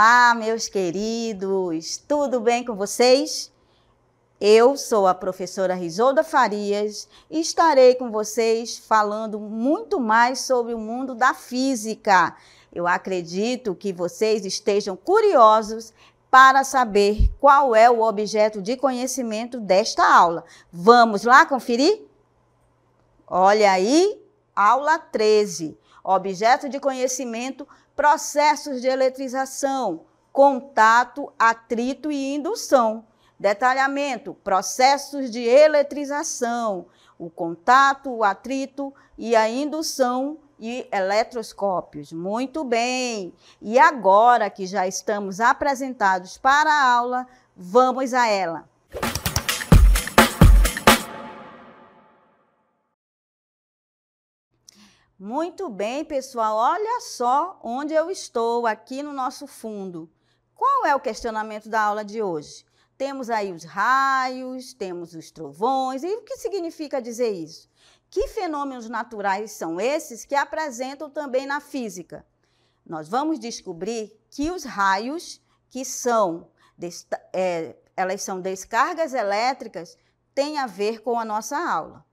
Olá, meus queridos, tudo bem com vocês? Eu sou a professora Risolda Farias e estarei com vocês falando muito mais sobre o mundo da física. Eu acredito que vocês estejam curiosos para saber qual é o objeto de conhecimento desta aula. Vamos lá conferir? Olha aí, aula 13, objeto de conhecimento processos de eletrização, contato, atrito e indução. Detalhamento: processos de eletrização, o contato, o atrito e a indução e eletroscópios. Muito bem! E agora que já estamos apresentados para a aula, vamos a ela! Muito bem, pessoal. Olha só onde eu estou aqui no nosso fundo. Qual é o questionamento da aula de hoje? Temos aí os raios, temos os trovões. E o que significa dizer isso? Que fenômenos naturais são esses que apresentam também na física? Nós vamos descobrir que os raios, que são, é, elas são descargas elétricas, têm a ver com a nossa aula.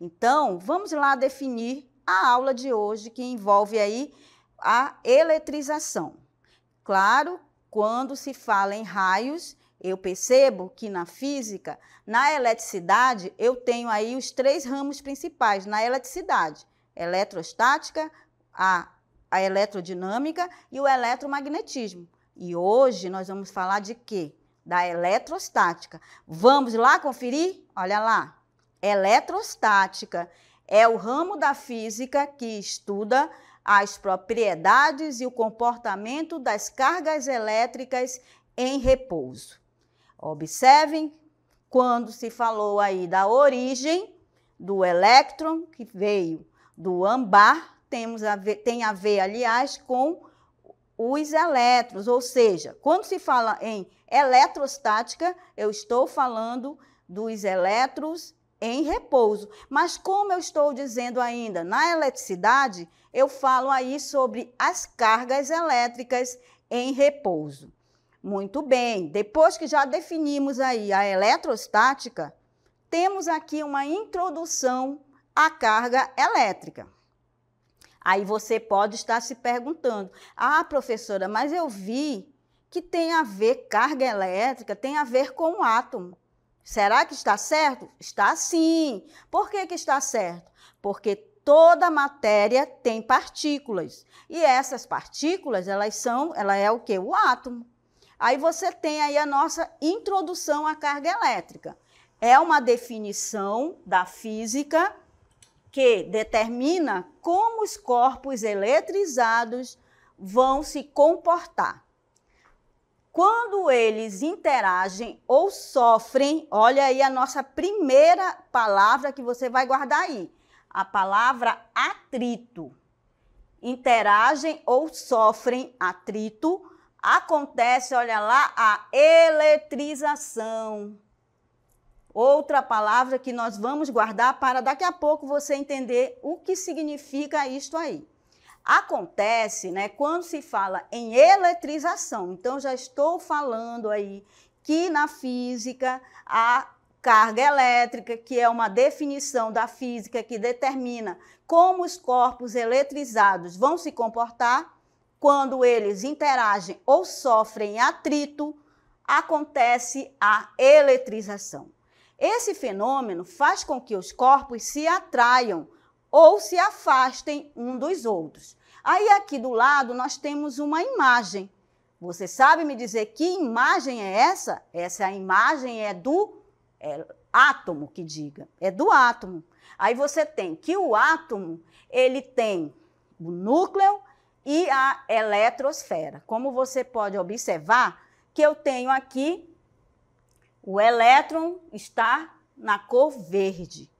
Então, vamos lá definir a aula de hoje que envolve aí a eletrização. Claro, quando se fala em raios, eu percebo que na física, na eletricidade, eu tenho aí os três ramos principais na eletricidade: eletrostática, a, a eletrodinâmica e o eletromagnetismo. E hoje nós vamos falar de quê? Da eletrostática. Vamos lá conferir? Olha lá. Eletrostática é o ramo da física que estuda as propriedades e o comportamento das cargas elétricas em repouso. Observem quando se falou aí da origem do elétron que veio do ambar, temos a ver, tem a ver, aliás, com os elétrons, ou seja, quando se fala em eletrostática, eu estou falando dos elétrons em repouso. Mas como eu estou dizendo ainda, na eletricidade, eu falo aí sobre as cargas elétricas em repouso. Muito bem, depois que já definimos aí a eletrostática, temos aqui uma introdução à carga elétrica. Aí você pode estar se perguntando: ah, professora, mas eu vi que tem a ver carga elétrica, tem a ver com o átomo. Será que está certo? Está sim. Por que, que está certo? Porque toda matéria tem partículas. E essas partículas, elas são, ela é o que? O átomo. Aí você tem aí a nossa introdução à carga elétrica. É uma definição da física que determina como os corpos eletrizados vão se comportar quando eles interagem ou sofrem, olha aí a nossa primeira palavra que você vai guardar aí, a palavra atrito. Interagem ou sofrem atrito, acontece, olha lá, a eletrização. Outra palavra que nós vamos guardar para daqui a pouco você entender o que significa isto aí. Acontece, né, quando se fala em eletrização. Então já estou falando aí que na física a carga elétrica, que é uma definição da física que determina como os corpos eletrizados vão se comportar quando eles interagem ou sofrem atrito, acontece a eletrização. Esse fenômeno faz com que os corpos se atraiam ou se afastem um dos outros. Aí aqui do lado nós temos uma imagem. Você sabe me dizer que imagem é essa? Essa imagem é do é, átomo que diga, é do átomo. Aí você tem que o átomo, ele tem o núcleo e a eletrosfera. Como você pode observar que eu tenho aqui o elétron está na cor verde.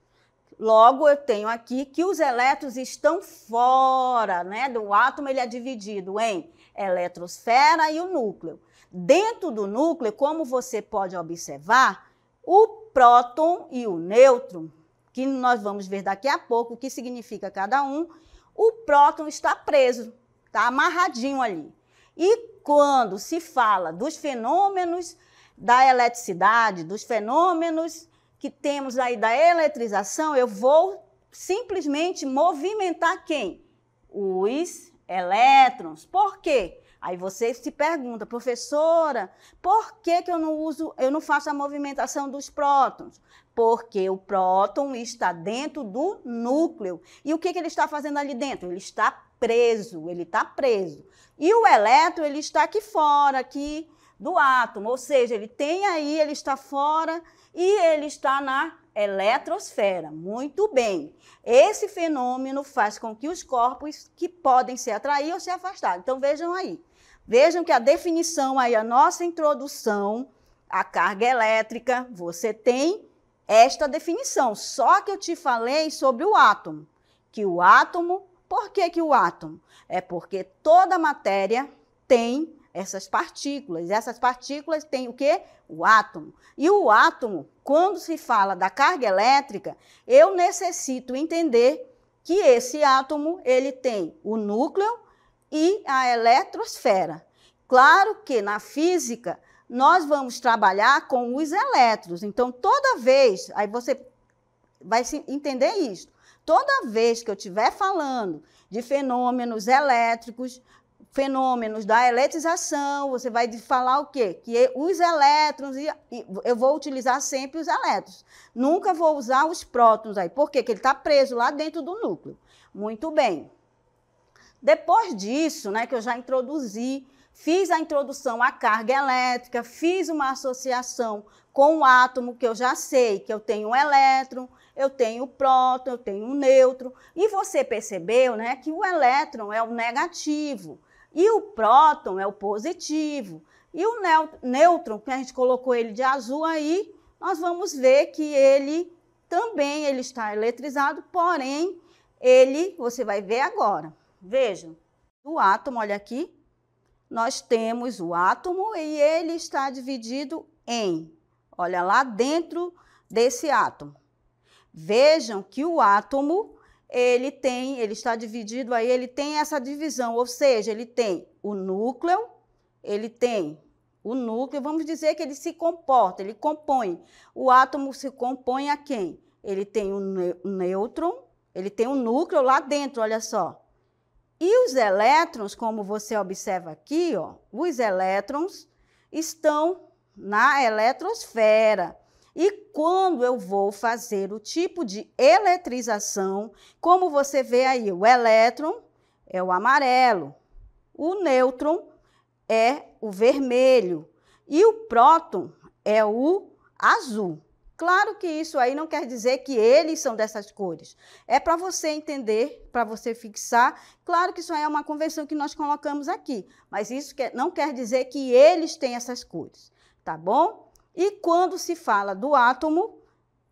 Logo, eu tenho aqui que os elétrons estão fora né, do átomo, ele é dividido em eletrosfera e o núcleo. Dentro do núcleo, como você pode observar, o próton e o nêutron, que nós vamos ver daqui a pouco o que significa cada um, o próton está preso, está amarradinho ali. E quando se fala dos fenômenos da eletricidade, dos fenômenos que temos aí da eletrização, eu vou simplesmente movimentar quem? Os elétrons. Por quê? Aí você se pergunta, professora, por que, que eu não uso, eu não faço a movimentação dos prótons? Porque o próton está dentro do núcleo. E o que, que ele está fazendo ali dentro? Ele está preso, ele está preso. E o elétron, ele está aqui fora, aqui do átomo, ou seja, ele tem aí, ele está fora e ele está na eletrosfera. Muito bem. Esse fenômeno faz com que os corpos que podem se atrair ou se afastar. Então vejam aí. Vejam que a definição aí, a nossa introdução, a carga elétrica, você tem esta definição. Só que eu te falei sobre o átomo, que o átomo, por que, que o átomo? É porque toda matéria tem essas partículas. Essas partículas têm o quê? O átomo. E o átomo, quando se fala da carga elétrica, eu necessito entender que esse átomo ele tem o núcleo e a eletrosfera. Claro que na física nós vamos trabalhar com os elétrons. Então, toda vez, aí você vai entender isso. Toda vez que eu estiver falando de fenômenos elétricos, fenômenos da eletrização, você vai falar o quê? Que os elétrons, e, eu vou utilizar sempre os elétrons, nunca vou usar os prótons aí. Por quê? Porque ele está preso lá dentro do núcleo. Muito bem. Depois disso, né, que eu já introduzi, fiz a introdução à carga elétrica, fiz uma associação com o átomo que eu já sei que eu tenho um elétron, eu tenho o próton, eu tenho o um neutro. E você percebeu né, que o elétron é o negativo. E o próton é o positivo. E o nêutron, que a gente colocou ele de azul aí, nós vamos ver que ele também ele está eletrizado, porém ele, você vai ver agora. Vejam, o átomo, olha aqui, nós temos o átomo e ele está dividido em, olha lá dentro desse átomo. Vejam que o átomo ele tem, ele está dividido aí, ele tem essa divisão, ou seja, ele tem o núcleo, ele tem o núcleo, vamos dizer que ele se comporta, ele compõe. O átomo se compõe a quem? Ele tem o nêutron, ele tem um núcleo lá dentro, olha só. E os elétrons, como você observa aqui, ó, os elétrons estão na eletrosfera. E quando eu vou fazer o tipo de eletrização, como você vê aí, o elétron é o amarelo, o nêutron é o vermelho e o próton é o azul. Claro que isso aí não quer dizer que eles são dessas cores. É para você entender, para você fixar. Claro que isso aí é uma convenção que nós colocamos aqui, mas isso não quer dizer que eles têm essas cores, tá bom? E quando se fala do átomo,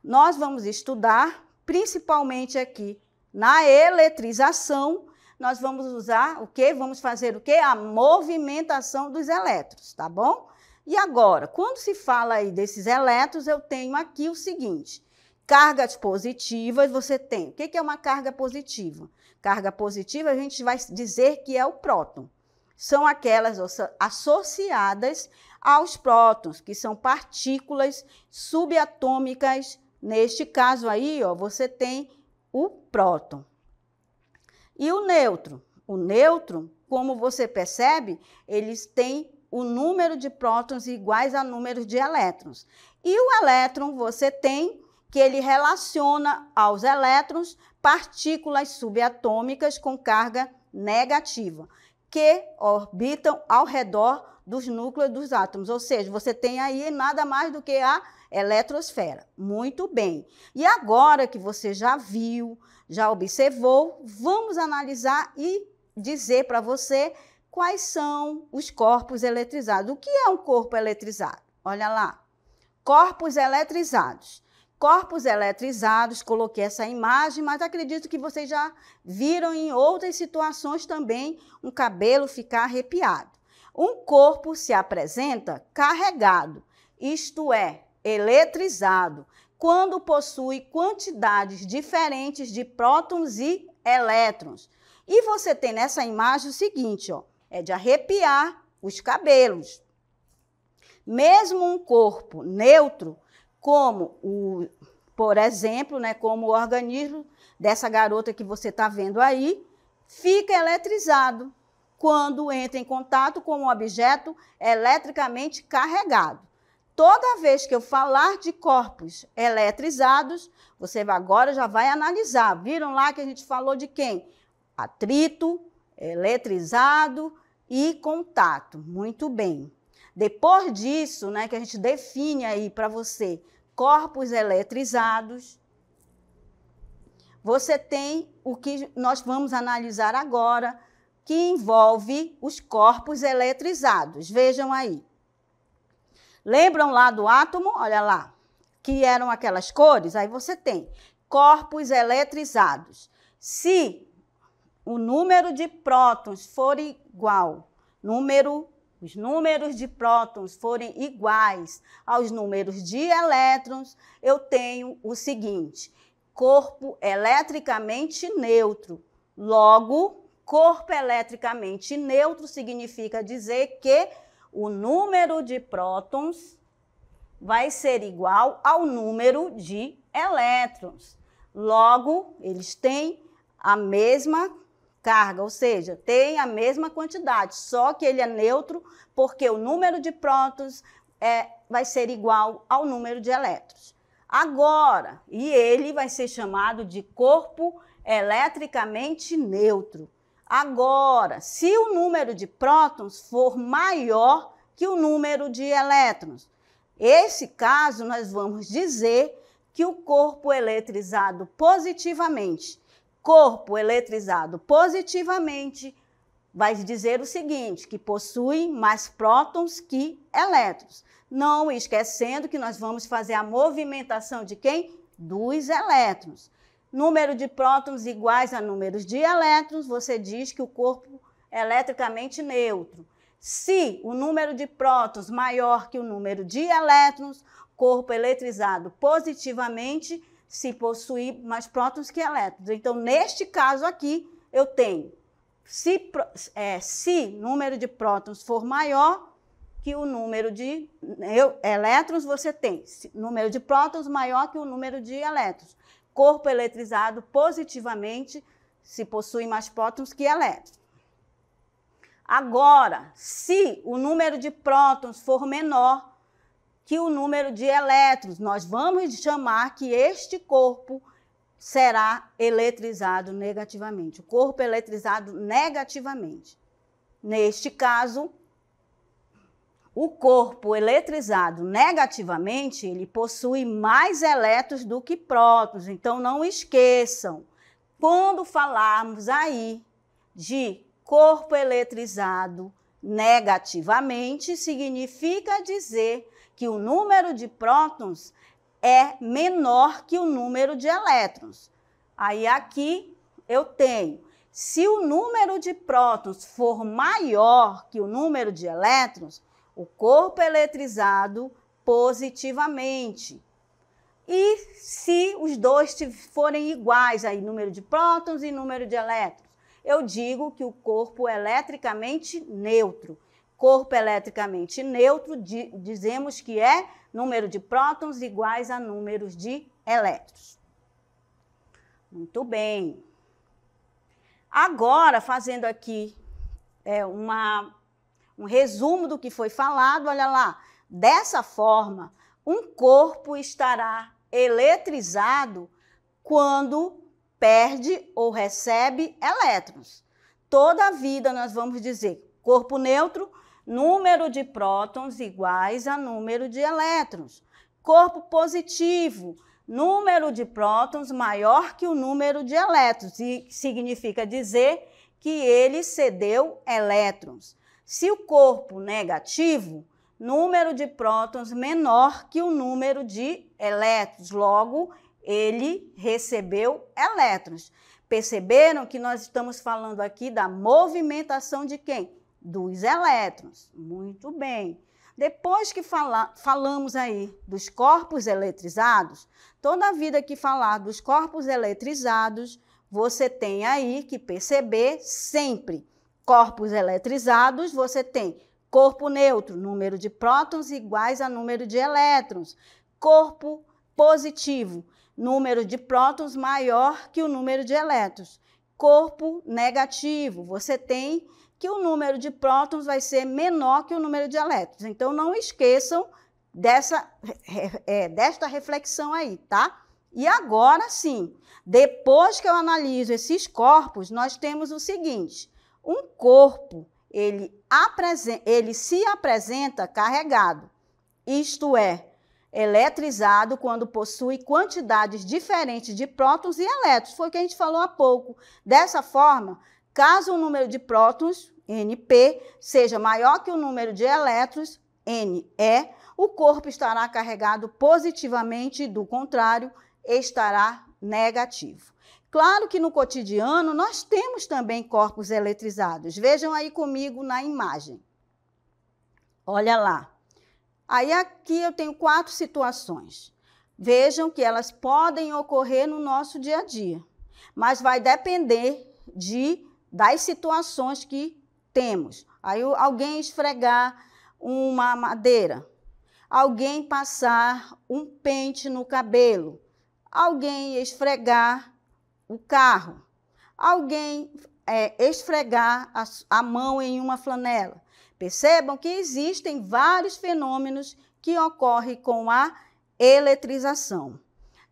nós vamos estudar, principalmente aqui na eletrização, nós vamos usar o que? Vamos fazer o que? A movimentação dos elétrons, tá bom? E agora, quando se fala aí desses elétrons, eu tenho aqui o seguinte: cargas positivas, você tem. O que é uma carga positiva? Carga positiva, a gente vai dizer que é o próton. São aquelas associadas aos prótons, que são partículas subatômicas. Neste caso aí, ó, você tem o próton. E o neutro O neutro como você percebe, eles têm o número de prótons iguais a número de elétrons. E o elétron você tem que ele relaciona aos elétrons partículas subatômicas com carga negativa que orbitam ao redor dos núcleos dos átomos, ou seja, você tem aí nada mais do que a eletrosfera. Muito bem. E agora que você já viu, já observou, vamos analisar e dizer para você quais são os corpos eletrizados. O que é um corpo eletrizado? Olha lá. Corpos eletrizados corpos eletrizados, coloquei essa imagem, mas acredito que vocês já viram em outras situações também um cabelo ficar arrepiado. Um corpo se apresenta carregado, isto é, eletrizado, quando possui quantidades diferentes de prótons e elétrons. E você tem nessa imagem o seguinte, ó, é de arrepiar os cabelos. Mesmo um corpo neutro, como o, por exemplo, né, como o organismo dessa garota que você está vendo aí, fica eletrizado, quando entra em contato com um objeto eletricamente carregado. Toda vez que eu falar de corpos eletrizados, você agora já vai analisar. Viram lá que a gente falou de quem? Atrito, eletrizado e contato. Muito bem. Depois disso, né, que a gente define aí para você corpos eletrizados, você tem o que nós vamos analisar agora, que envolve os corpos eletrizados. Vejam aí. Lembram lá do átomo? Olha lá. Que eram aquelas cores? Aí você tem corpos eletrizados. Se o número de prótons for igual, número, os números de prótons forem iguais aos números de elétrons, eu tenho o seguinte: corpo eletricamente neutro. Logo, corpo eletricamente neutro significa dizer que o número de prótons vai ser igual ao número de elétrons. Logo, eles têm a mesma carga, ou seja, têm a mesma quantidade, só que ele é neutro porque o número de prótons é, vai ser igual ao número de elétrons. Agora, e ele vai ser chamado de corpo eletricamente neutro. Agora, se o número de prótons for maior que o número de elétrons, esse caso nós vamos dizer que o corpo eletrizado positivamente, corpo eletrizado positivamente vai dizer o seguinte, que possui mais prótons que elétrons. Não esquecendo que nós vamos fazer a movimentação de quem? Dos elétrons número de prótons iguais a números de elétrons, você diz que o corpo é eletricamente neutro. Se o número de prótons maior que o número de elétrons, corpo eletrizado positivamente, se possuir mais prótons que elétrons. Então, neste caso aqui, eu tenho, se, é, se número de prótons for maior que o número de eu, elétrons, você tem se, número de prótons maior que o número de elétrons corpo eletrizado positivamente se possui mais prótons que elétrons. Agora, se o número de prótons for menor que o número de elétrons, nós vamos chamar que este corpo será eletrizado negativamente, o corpo eletrizado negativamente. Neste caso, o corpo eletrizado negativamente, ele possui mais elétrons do que prótons. Então não esqueçam, quando falarmos aí de corpo eletrizado negativamente, significa dizer que o número de prótons é menor que o número de elétrons. Aí aqui eu tenho se o número de prótons for maior que o número de elétrons, o corpo eletrizado positivamente. E se os dois forem iguais aí, número de prótons e número de elétrons, eu digo que o corpo eletricamente neutro. Corpo eletricamente neutro, di dizemos que é número de prótons iguais a números de elétrons. Muito bem. Agora, fazendo aqui é, uma um resumo do que foi falado, olha lá. Dessa forma, um corpo estará eletrizado quando perde ou recebe elétrons. Toda a vida nós vamos dizer corpo neutro, número de prótons iguais a número de elétrons. Corpo positivo, número de prótons maior que o número de elétrons, e significa dizer que ele cedeu elétrons. Se o corpo negativo, número de prótons menor que o número de elétrons, logo ele recebeu elétrons. Perceberam que nós estamos falando aqui da movimentação de quem? Dos elétrons. Muito bem. Depois que fala, falamos aí dos corpos eletrizados, toda a vida que falar dos corpos eletrizados, você tem aí que perceber sempre corpos eletrizados, você tem corpo neutro, número de prótons iguais a número de elétrons. Corpo positivo, número de prótons maior que o número de elétrons. Corpo negativo, você tem que o número de prótons vai ser menor que o número de elétrons. Então, não esqueçam dessa, é, desta reflexão aí, tá? E agora sim, depois que eu analiso esses corpos, nós temos o seguinte: um corpo, ele, ele se apresenta carregado, isto é, eletrizado quando possui quantidades diferentes de prótons e elétrons. Foi o que a gente falou há pouco. Dessa forma, caso o número de prótons, NP, seja maior que o número de elétrons, NE, o corpo estará carregado positivamente, do contrário, estará negativo. Claro que no cotidiano nós temos também corpos eletrizados. Vejam aí comigo na imagem. Olha lá. Aí aqui eu tenho quatro situações. Vejam que elas podem ocorrer no nosso dia a dia, mas vai depender de das situações que temos. Aí alguém esfregar uma madeira, alguém passar um pente no cabelo, alguém esfregar o carro, alguém é, esfregar a, a mão em uma flanela. Percebam que existem vários fenômenos que ocorrem com a eletrização.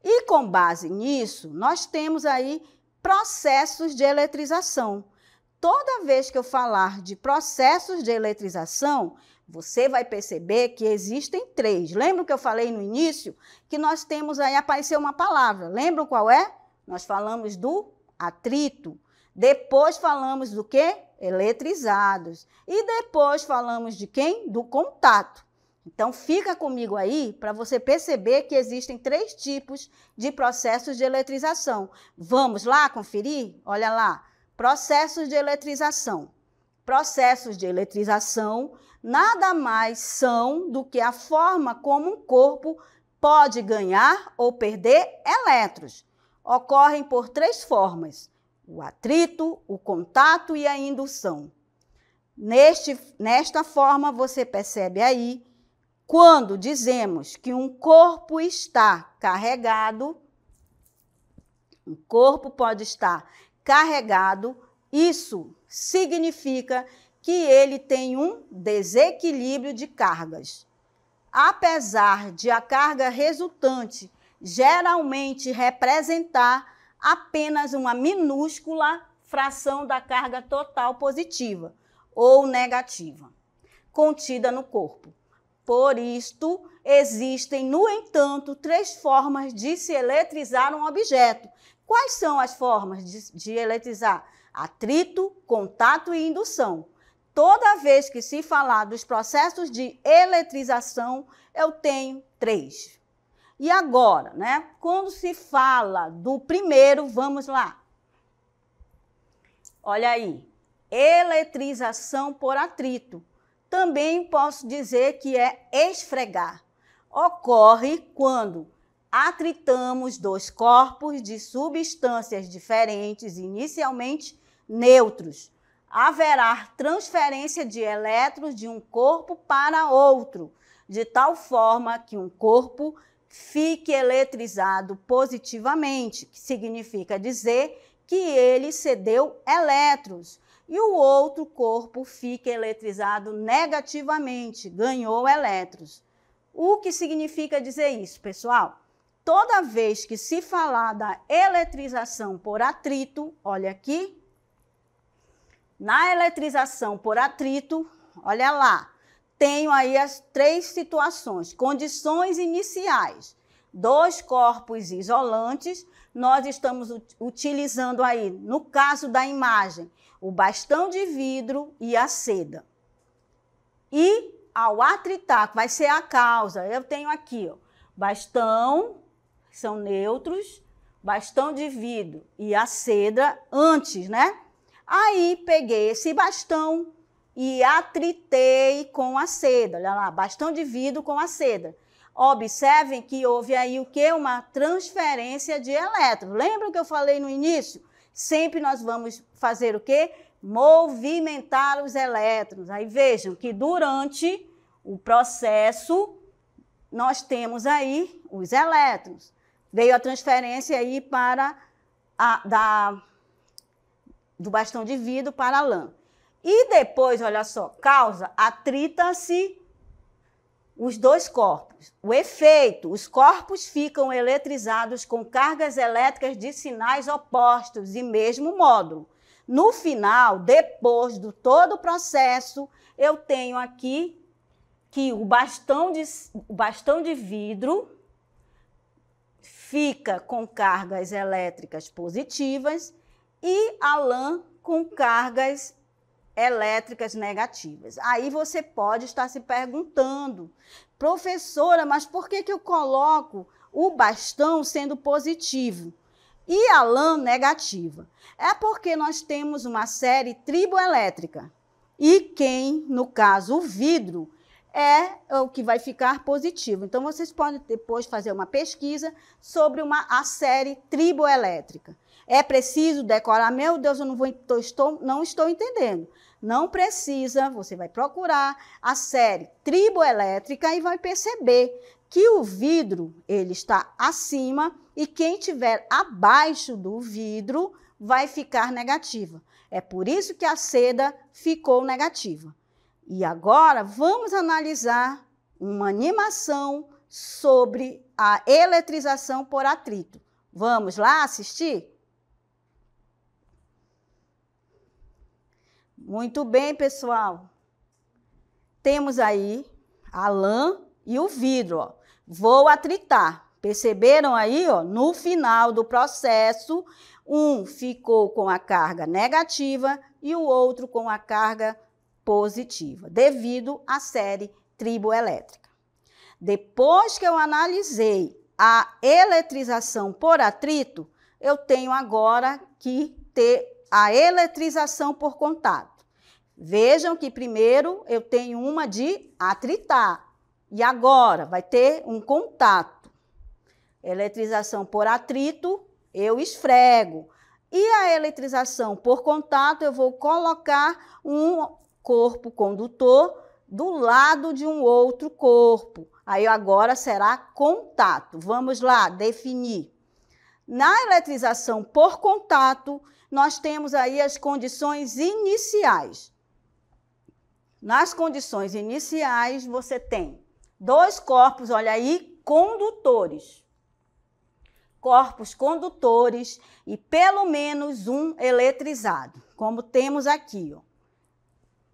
E com base nisso, nós temos aí processos de eletrização. Toda vez que eu falar de processos de eletrização, você vai perceber que existem três. Lembra que eu falei no início que nós temos aí aparecer uma palavra. Lembram qual é? Nós falamos do atrito. Depois falamos do que? Eletrizados. E depois falamos de quem? Do contato. Então fica comigo aí para você perceber que existem três tipos de processos de eletrização. Vamos lá conferir? Olha lá. Processos de eletrização. Processos de eletrização nada mais são do que a forma como um corpo pode ganhar ou perder elétrons ocorrem por três formas: o atrito, o contato e a indução. Neste, nesta forma, você percebe aí, quando dizemos que um corpo está carregado, um corpo pode estar carregado, isso significa que ele tem um desequilíbrio de cargas. Apesar de a carga resultante geralmente representar apenas uma minúscula fração da carga total positiva ou negativa contida no corpo. Por isto, existem, no entanto, três formas de se eletrizar um objeto. Quais são as formas de, de eletrizar? Atrito, contato e indução. Toda vez que se falar dos processos de eletrização, eu tenho três. E agora, né? Quando se fala do primeiro, vamos lá. Olha aí, eletrização por atrito. Também posso dizer que é esfregar. Ocorre quando atritamos dois corpos de substâncias diferentes, inicialmente neutros. Haverá transferência de elétrons de um corpo para outro, de tal forma que um corpo fique eletrizado positivamente, que significa dizer que ele cedeu elétrons, e o outro corpo fica eletrizado negativamente, ganhou elétrons. O que significa dizer isso, pessoal? Toda vez que se falar da eletrização por atrito, olha aqui, na eletrização por atrito, olha lá, tenho aí as três situações: condições iniciais, dois corpos isolantes. Nós estamos utilizando aí, no caso da imagem, o bastão de vidro e a seda. E ao atritar, que vai ser a causa, eu tenho aqui, ó, bastão, são neutros, bastão de vidro e a seda antes, né? Aí peguei esse bastão, e atritei com a seda. Olha lá, bastão de vidro com a seda. Observem que houve aí o que? Uma transferência de elétrons. Lembra o que eu falei no início? Sempre nós vamos fazer o quê? Movimentar os elétrons. Aí vejam que durante o processo nós temos aí os elétrons. Veio a transferência aí para a, da, do bastão de vidro para a lã. E depois, olha só, causa atrita-se os dois corpos. O efeito: os corpos ficam eletrizados com cargas elétricas de sinais opostos e mesmo módulo. No final, depois do todo o processo, eu tenho aqui que o bastão de, o bastão de vidro fica com cargas elétricas positivas e a lã com cargas elétricas negativas. Aí você pode estar se perguntando, professora, mas por que, que eu coloco o bastão sendo positivo e a lã negativa? É porque nós temos uma série triboelétrica e quem, no caso, o vidro, é o que vai ficar positivo. Então, vocês podem depois fazer uma pesquisa sobre uma, a série triboelétrica. É preciso decorar? Meu Deus, eu não, vou, estou, não estou entendendo. Não precisa, você vai procurar a série Tribo Elétrica e vai perceber que o vidro ele está acima e quem tiver abaixo do vidro vai ficar negativa. É por isso que a seda ficou negativa. E agora vamos analisar uma animação sobre a eletrização por atrito. Vamos lá assistir? Muito bem, pessoal. Temos aí a lã e o vidro, ó. Vou atritar. Perceberam aí, ó? No final do processo, um ficou com a carga negativa e o outro com a carga positiva, devido à série triboelétrica. Depois que eu analisei a eletrização por atrito, eu tenho agora que ter a eletrização por contato. Vejam que primeiro eu tenho uma de atritar. E agora vai ter um contato. Eletrização por atrito, eu esfrego. E a eletrização por contato, eu vou colocar um corpo condutor do lado de um outro corpo. Aí agora será contato. Vamos lá definir. Na eletrização por contato, nós temos aí as condições iniciais. Nas condições iniciais, você tem dois corpos, olha aí, condutores. Corpos condutores e pelo menos um eletrizado, como temos aqui. Ó.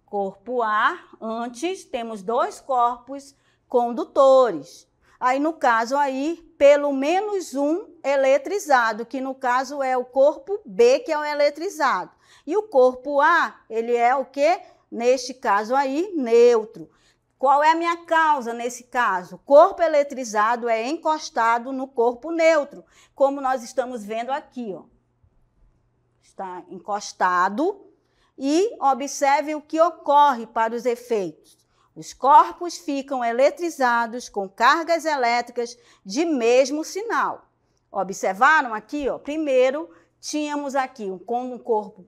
Corpo A, antes temos dois corpos condutores. Aí, no caso aí, pelo menos um eletrizado, que no caso é o corpo B, que é o eletrizado. E o corpo A, ele é o quê? neste caso aí, neutro. Qual é a minha causa nesse caso? Corpo eletrizado é encostado no corpo neutro, como nós estamos vendo aqui, ó. Está encostado e observe o que ocorre para os efeitos. Os corpos ficam eletrizados com cargas elétricas de mesmo sinal. Observaram aqui, ó? Primeiro tínhamos aqui um, um corpo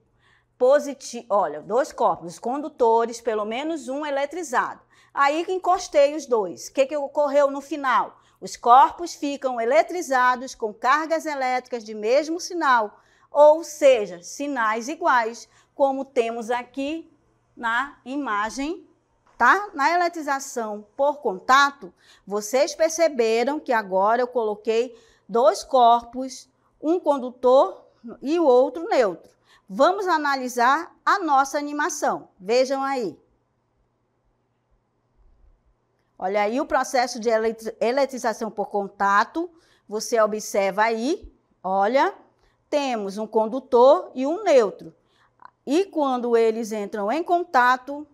positivo, olha, dois corpos, os condutores, pelo menos um eletrizado. Aí encostei os dois. O que, que ocorreu no final? Os corpos ficam eletrizados com cargas elétricas de mesmo sinal, ou seja, sinais iguais, como temos aqui na imagem, tá? Na eletrização por contato, vocês perceberam que agora eu coloquei dois corpos, um condutor e o outro neutro vamos analisar a nossa animação. Vejam aí. Olha aí o processo de eletrização por contato. Você observa aí, olha, temos um condutor e um neutro. E quando eles entram em contato,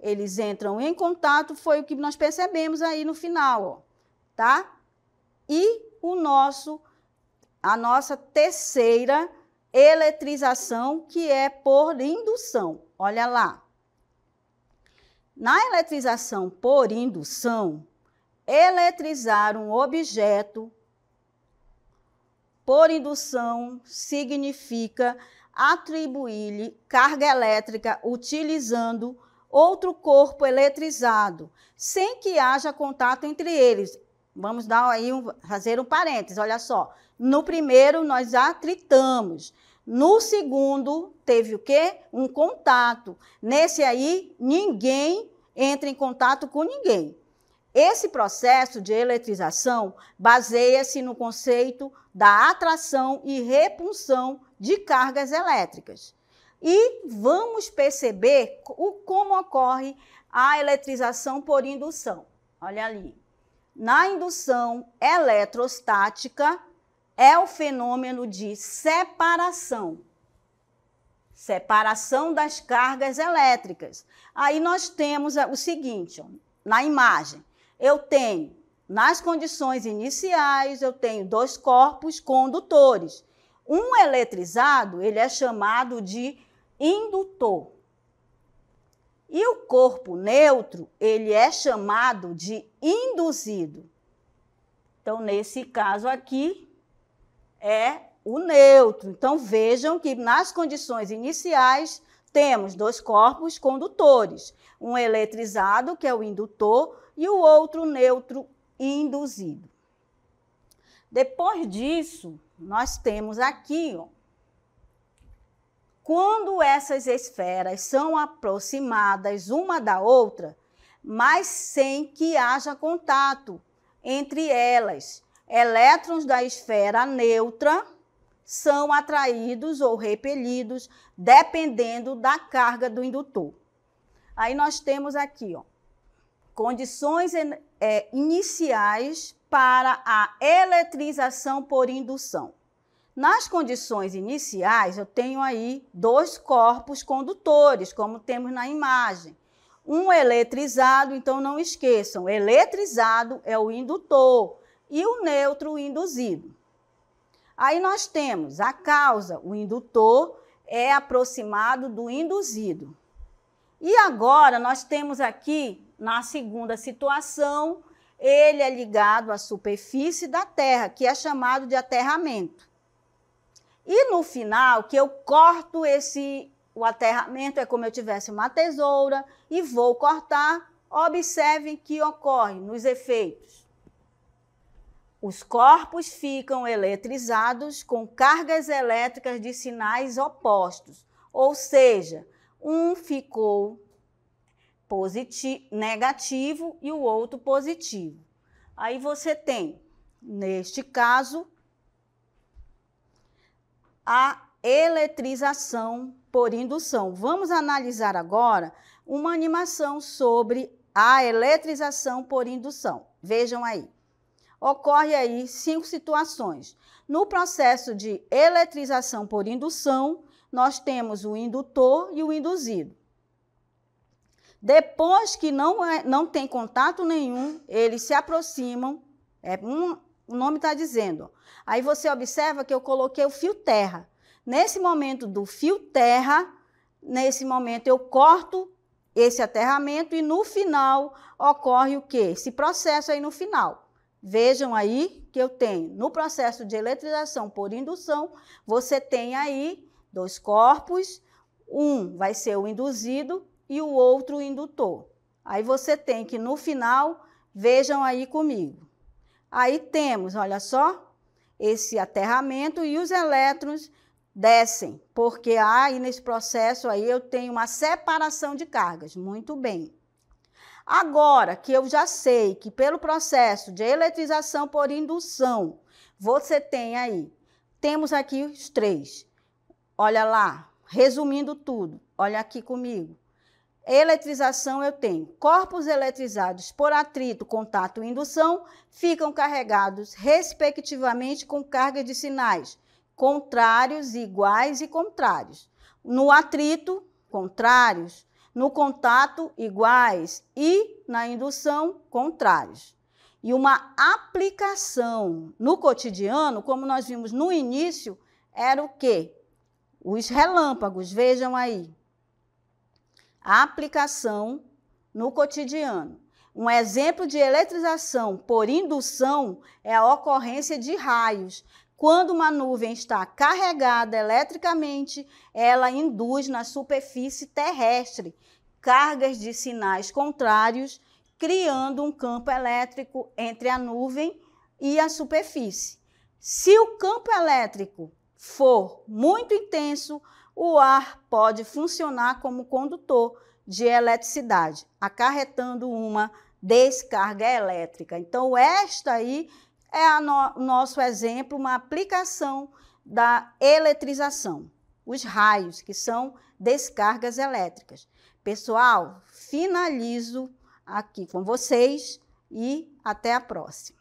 eles entram em contato, foi o que nós percebemos aí no final, ó, tá? E o nosso, a nossa terceira eletrização, que é por indução. Olha lá. Na eletrização por indução, eletrizar um objeto por indução significa atribuir-lhe carga elétrica utilizando outro corpo eletrizado, sem que haja contato entre eles. Vamos dar aí um, fazer um parênteses, olha só. No primeiro nós atritamos. No segundo teve o quê? Um contato. Nesse aí ninguém entra em contato com ninguém. Esse processo de eletrização baseia-se no conceito da atração e repulsão de cargas elétricas. E vamos perceber o, como ocorre a eletrização por indução. Olha ali na indução eletrostática é o fenômeno de separação. Separação das cargas elétricas. Aí nós temos é, o seguinte, ó, na imagem, eu tenho, nas condições iniciais, eu tenho dois corpos condutores. Um eletrizado, ele é chamado de indutor. E o corpo neutro, ele é chamado de induzido. Então, nesse caso aqui, é o neutro. Então, vejam que nas condições iniciais, temos dois corpos condutores, um eletrizado, que é o indutor, e o outro neutro induzido. Depois disso, nós temos aqui ó, quando essas esferas são aproximadas uma da outra, mas sem que haja contato entre elas, elétrons da esfera neutra são atraídos ou repelidos, dependendo da carga do indutor. Aí nós temos aqui, ó, condições é, iniciais para a eletrização por indução. Nas condições iniciais, eu tenho aí dois corpos condutores, como temos na imagem. Um eletrizado, então não esqueçam, eletrizado é o indutor e o neutro o induzido. Aí nós temos a causa, o indutor é aproximado do induzido. E agora nós temos aqui, na segunda situação, ele é ligado à superfície da Terra, que é chamado de aterramento. E no final, que eu corto esse. O aterramento é como eu tivesse uma tesoura e vou cortar. Observem que ocorre nos efeitos. Os corpos ficam eletrizados com cargas elétricas de sinais opostos, ou seja, um ficou positivo, negativo e o outro positivo. Aí você tem, neste caso, a eletrização por indução. Vamos analisar agora uma animação sobre a eletrização por indução. Vejam aí. Ocorre aí cinco situações. No processo de eletrização por indução, nós temos o indutor e o induzido. Depois que não, é, não tem contato nenhum, eles se aproximam, é um o nome está dizendo. Aí você observa que eu coloquei o fio terra. Nesse momento do fio terra, nesse momento eu corto esse aterramento e no final ocorre o que? Esse processo aí no final. Vejam aí que eu tenho no processo de eletrização por indução, você tem aí dois corpos, um vai ser o induzido e o outro o indutor. Aí você tem que no final, vejam aí comigo. Aí temos, olha só, esse aterramento e os elétrons descem, porque aí nesse processo aí eu tenho uma separação de cargas. Muito bem. Agora que eu já sei que pelo processo de eletrização por indução, você tem aí, temos aqui os três. Olha lá, resumindo tudo, olha aqui comigo. Eletrização eu tenho. Corpos eletrizados por atrito, contato e indução ficam carregados, respectivamente, com carga de sinais contrários, iguais e contrários. No atrito, contrários. No contato, iguais. E na indução, contrários. E uma aplicação no cotidiano, como nós vimos no início, era o quê? Os relâmpagos, vejam aí aplicação no cotidiano. Um exemplo de eletrização por indução é a ocorrência de raios. Quando uma nuvem está carregada eletricamente, ela induz na superfície terrestre cargas de sinais contrários, criando um campo elétrico entre a nuvem e a superfície. Se o campo elétrico for muito intenso, o ar pode funcionar como condutor de eletricidade, acarretando uma descarga elétrica. Então, esta aí é o no nosso exemplo, uma aplicação da eletrização, os raios, que são descargas elétricas. Pessoal, finalizo aqui com vocês e até a próxima.